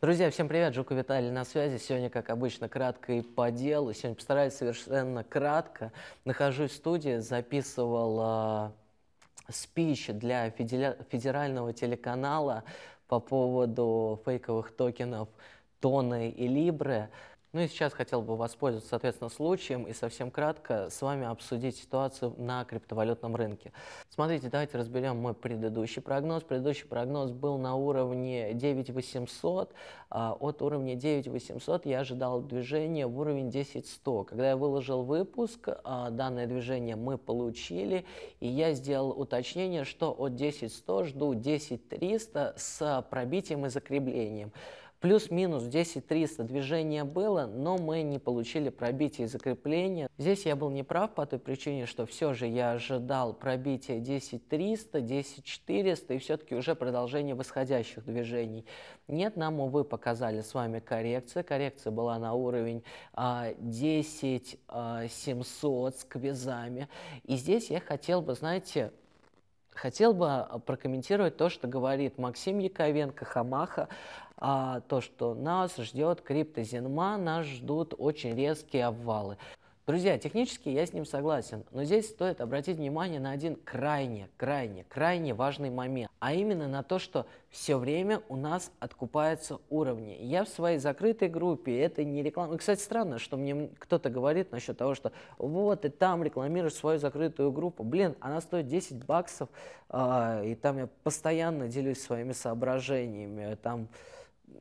Друзья, всем привет, Жуков Виталий на связи. Сегодня, как обычно, кратко и по делу. Сегодня постараюсь совершенно кратко. Нахожусь в студии, записывал э, спич для федерального телеканала по поводу фейковых токенов Тона и Либры. Ну и сейчас хотел бы воспользоваться, соответственно, случаем и совсем кратко с вами обсудить ситуацию на криптовалютном рынке. Смотрите, давайте разберем мой предыдущий прогноз. Предыдущий прогноз был на уровне 9800. А, от уровня 9800 я ожидал движения в уровень 10100. Когда я выложил выпуск, а, данное движение мы получили, и я сделал уточнение, что от 10100 жду 10300 с пробитием и закреплением. Плюс-минус 10-300 движение было, но мы не получили пробитие и закрепления. Здесь я был неправ по той причине, что все же я ожидал пробития 10-300, 10-400 и все-таки уже продолжение восходящих движений. Нет, нам, увы, показали с вами коррекция. Коррекция была на уровень 10 а, 700 а, с квизами. И здесь я хотел бы, знаете, Хотел бы а, прокомментировать то, что говорит Максим Яковенко, Хамаха, а, то, что нас ждет криптозима, нас ждут очень резкие обвалы. Друзья, технически я с ним согласен, но здесь стоит обратить внимание на один крайне, крайне, крайне важный момент, а именно на то, что все время у нас откупаются уровни. Я в своей закрытой группе, это не реклама. И, кстати, странно, что мне кто-то говорит насчет того, что вот и там рекламируешь свою закрытую группу. Блин, она стоит 10 баксов, э, и там я постоянно делюсь своими соображениями, там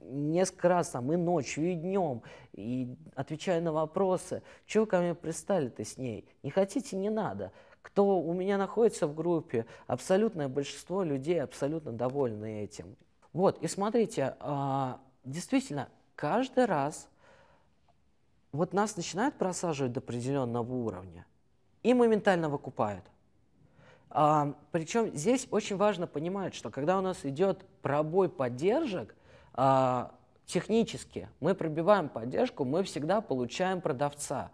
несколько раз там и ночью, и днем, и отвечая на вопросы, чего вы ко мне пристали ты с ней? Не хотите, не надо. Кто у меня находится в группе, абсолютное большинство людей абсолютно довольны этим. Вот, и смотрите, а, действительно, каждый раз вот нас начинают просаживать до определенного уровня и моментально выкупают. А, причем здесь очень важно понимать, что когда у нас идет пробой поддержек – а, технически мы пробиваем поддержку, мы всегда получаем продавца.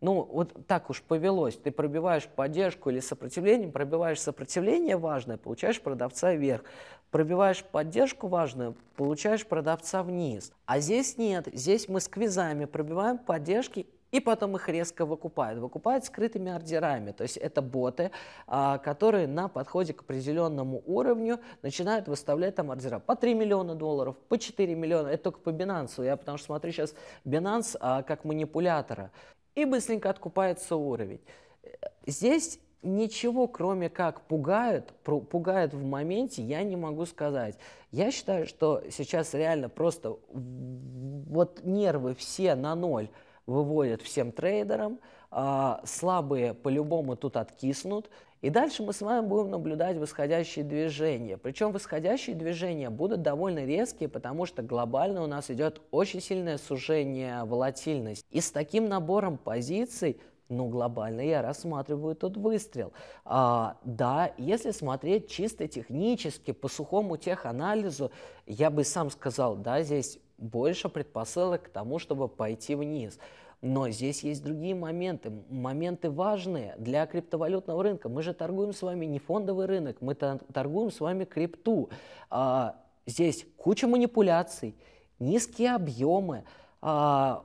Ну, вот так уж повелось. Ты пробиваешь поддержку или сопротивление, пробиваешь сопротивление важное, получаешь продавца вверх. Пробиваешь поддержку важную, получаешь продавца вниз. А здесь нет. Здесь мы сквизами пробиваем поддержки и потом их резко выкупают. Выкупают скрытыми ордерами, то есть это боты, а, которые на подходе к определенному уровню начинают выставлять там ордера по 3 миллиона долларов, по 4 миллиона, это только по Binance, я потому что смотрю сейчас Binance а, как манипулятора, и быстренько откупается уровень. Здесь ничего, кроме как пугают, пугают в моменте, я не могу сказать. Я считаю, что сейчас реально просто вот нервы все на ноль выводят всем трейдерам, а, слабые по-любому тут откиснут, и дальше мы с вами будем наблюдать восходящие движения. Причем восходящие движения будут довольно резкие, потому что глобально у нас идет очень сильное сужение волатильности. И с таким набором позиций но ну, глобально я рассматриваю тут выстрел. А, да, если смотреть чисто технически, по сухому теханализу, я бы сам сказал, да, здесь больше предпосылок к тому, чтобы пойти вниз. Но здесь есть другие моменты, моменты важные для криптовалютного рынка. Мы же торгуем с вами не фондовый рынок, мы торгуем с вами крипту. А, здесь куча манипуляций, низкие объемы, а,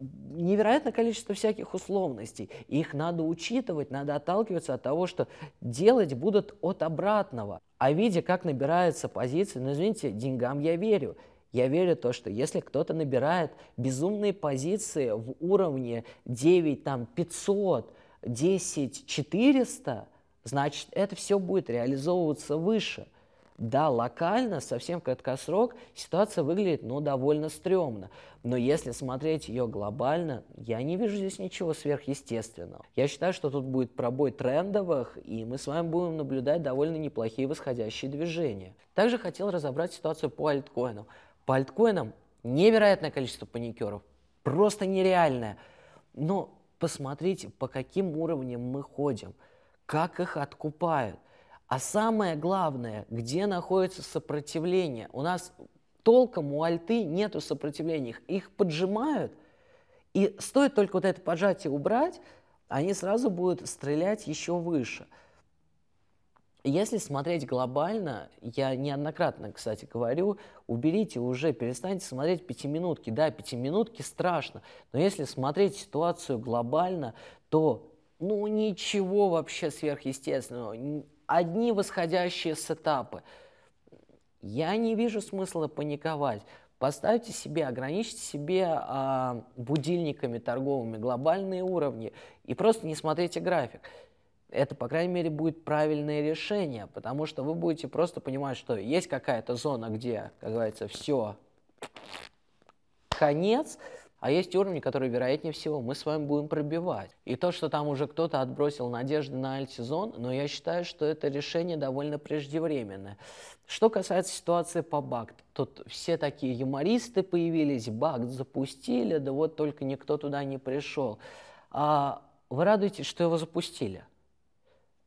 невероятное количество всяких условностей. их надо учитывать, надо отталкиваться от того, что делать будут от обратного. А видя, как набираются позиции, ну извините, деньгам я верю – я верю в то, что если кто-то набирает безумные позиции в уровне 9, там, 500, 10, 400, значит, это все будет реализовываться выше. Да, локально, совсем краткосрок, ситуация выглядит, ну, довольно стрёмно. Но если смотреть ее глобально, я не вижу здесь ничего сверхъестественного. Я считаю, что тут будет пробой трендовых, и мы с вами будем наблюдать довольно неплохие восходящие движения. Также хотел разобрать ситуацию по альткоинам. По альткоинам невероятное количество паникеров, просто нереальное. Но посмотрите, по каким уровням мы ходим, как их откупают. А самое главное, где находится сопротивление. У нас толком у альты нету сопротивления, их поджимают, и стоит только вот это поджатие убрать, они сразу будут стрелять еще выше – если смотреть глобально, я неоднократно, кстати, говорю, уберите уже, перестаньте смотреть пятиминутки. Да, пятиминутки страшно, но если смотреть ситуацию глобально, то ну ничего вообще сверхъестественного. Одни восходящие сетапы. Я не вижу смысла паниковать. Поставьте себе, ограничьте себе а, будильниками торговыми глобальные уровни и просто не смотрите график это, по крайней мере, будет правильное решение, потому что вы будете просто понимать, что есть какая-то зона, где, как говорится, все конец, а есть уровни, которые, вероятнее всего, мы с вами будем пробивать. И то, что там уже кто-то отбросил надежды на альт-сезон, но я считаю, что это решение довольно преждевременное. Что касается ситуации по Бакт, тут все такие юмористы появились, Бакт запустили, да вот только никто туда не пришел. А вы радуетесь, что его запустили?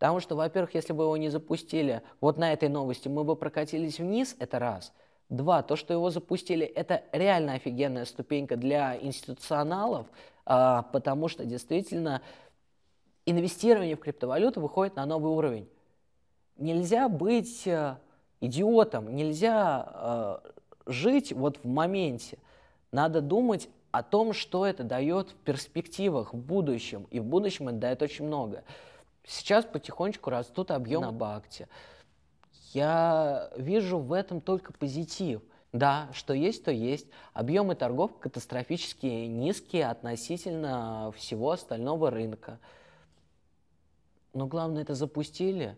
Потому что, во-первых, если бы его не запустили вот на этой новости, мы бы прокатились вниз, это раз. Два, то, что его запустили, это реально офигенная ступенька для институционалов, а, потому что действительно инвестирование в криптовалюту выходит на новый уровень. Нельзя быть э, идиотом, нельзя э, жить вот в моменте. Надо думать о том, что это дает в перспективах, в будущем. И в будущем это дает очень много. Сейчас потихонечку растут объемы на БАКТе. Я вижу в этом только позитив. Да, что есть, то есть. Объемы торгов катастрофически низкие относительно всего остального рынка. Но главное, это запустили.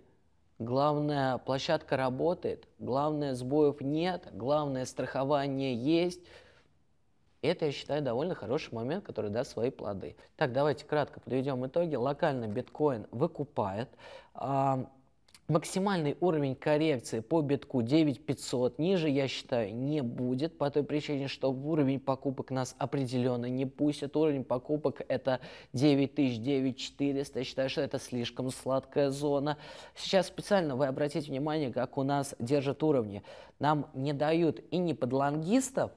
Главное, площадка работает. Главное, сбоев нет. Главное, страхование есть. Это, я считаю, довольно хороший момент, который даст свои плоды. Так, давайте кратко подведем итоги. Локально биткоин выкупает. А, максимальный уровень коррекции по битку 9500 ниже, я считаю, не будет, по той причине, что уровень покупок нас определенно не пустит. Уровень покупок это 9000-9400, я считаю, что это слишком сладкая зона. Сейчас специально вы обратите внимание, как у нас держат уровни. Нам не дают и не под лонгистов,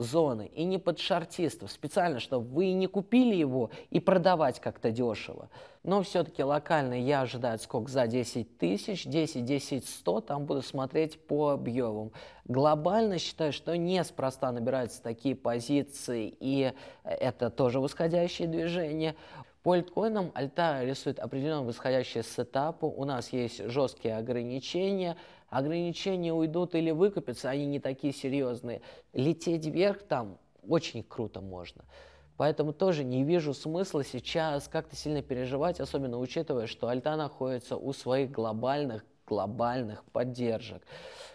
зоны и не под шартистов, специально, чтобы вы не купили его и продавать как-то дешево. Но все-таки локально я ожидаю сколько за 10 тысяч, 10, 10, 100, там буду смотреть по объемам. Глобально считаю, что неспроста набираются такие позиции, и это тоже восходящее движение. По альткоинам Альта рисует определенно восходящие сетапы, у нас есть жесткие ограничения – ограничения уйдут или выкупятся, они не такие серьезные. Лететь вверх там очень круто можно. Поэтому тоже не вижу смысла сейчас как-то сильно переживать, особенно учитывая, что Альта находится у своих глобальных глобальных поддержек.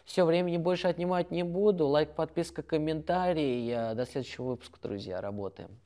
Все, времени больше отнимать не буду. Лайк, подписка, комментарий. До следующего выпуска, друзья. Работаем.